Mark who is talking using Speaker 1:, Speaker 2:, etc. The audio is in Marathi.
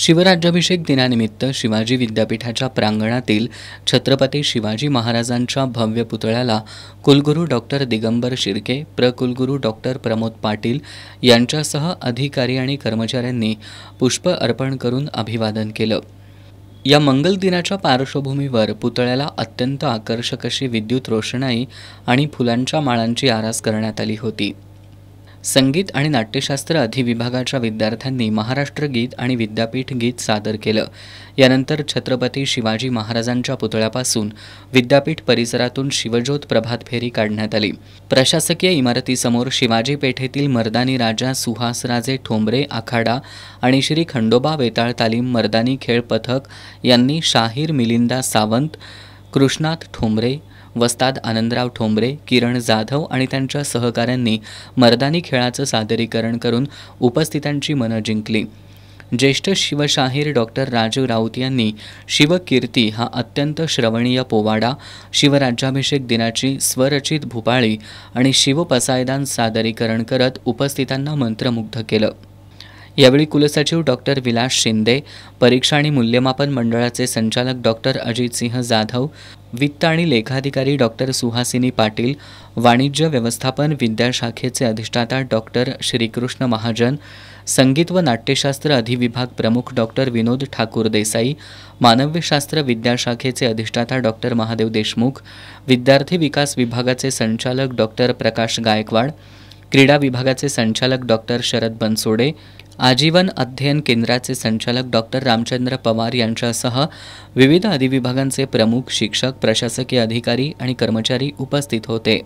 Speaker 1: शिवराज्याभिषेक दिनानिमित्त शिवाजी विद्यापीठाच्या प्रांगणातील छत्रपती शिवाजी महाराजांच्या भव्य पुतळ्याला कुलगुरू डॉक्टर दिगंबर शिर्के प्रकुलगुरू डॉक्टर प्रमोद पाटील यांच्यासह अधिकारी आणि कर्मचाऱ्यांनी पुष्प अर्पण करून अभिवादन केलं या मंगल दिनाच्या पार्श्वभूमीवर पुतळ्याला अत्यंत आकर्षक अशी विद्युत रोषणाई आणि फुलांच्या माळांची आरास करण्यात आली होती संगीत आणि नाट्यशास्त्र अधिविभागाच्या विद्यार्थ्यांनी महाराष्ट्र गीत आणि विद्यापीठ गीत सादर केलं यानंतर छत्रपती शिवाजी महाराजांच्या पुतळ्यापासून विद्यापीठ परिसरातून शिवज्योत प्रभात फेरी काढण्यात आली प्रशासकीय इमारतीसमोर शिवाजी पेठेतील मर्दानी राजा सुहासराजे ठोंबरे आखाडा आणि श्री खंडोबा वेताळ तालीम मर्दानी खेळ पथक यांनी शाहीर मिलिंदा सावंत कृष्णात ठोंबरे वस्ताद आनंदराव ठोंबरे किरण जाधव आणि त्यांच्या सहकाऱ्यांनी मर्दानी खेळाचं सादरीकरण करून उपस्थितांची मनं जिंकली ज्येष्ठ शिवशाहीर डॉक्टर राजीव राऊत यांनी शिवकीर्ती हा अत्यंत श्रवणीय पोवाडा शिवराज्याभिषेक दिनाची स्वरचित भूपाळी आणि शिवपसायदान सादरीकरण करत उपस्थितांना मंत्रमुग्ध केलं यावेळी कुलसचिव डॉक्टर विलास शिंदे परीक्षा आणि मूल्यमापन मंडळाचे संचालक डॉक्टर अजितसिंह जाधव वित्त आणि लेखाधिकारी डॉक्टर सुहासिनी पाटील वाणिज्य व्यवस्थापन विद्याशाखेचे अधिष्ठाता डॉक्टर श्रीकृष्ण महाजन संगीत व नाट्यशास्त्र अधिविभाग प्रमुख डॉक्टर विनोद ठाकूर देसाई मानव्यशास्त्र विद्याशाखेचे अधिष्ठाता डॉक्टर महादेव देशमुख विद्यार्थी विकास विभागाचे संचालक डॉक्टर प्रकाश गायकवाड क्रीडा विभागाचे संचालक डॉक्टर शरद बनसोडे आजीवन अध्ययन केंद्राचे संचालक डॉक्टर रामचंद्र पवार यांच्यासह विविध अधिविभागांचे प्रमुख शिक्षक प्रशासकीय अधिकारी आणि कर्मचारी उपस्थित होते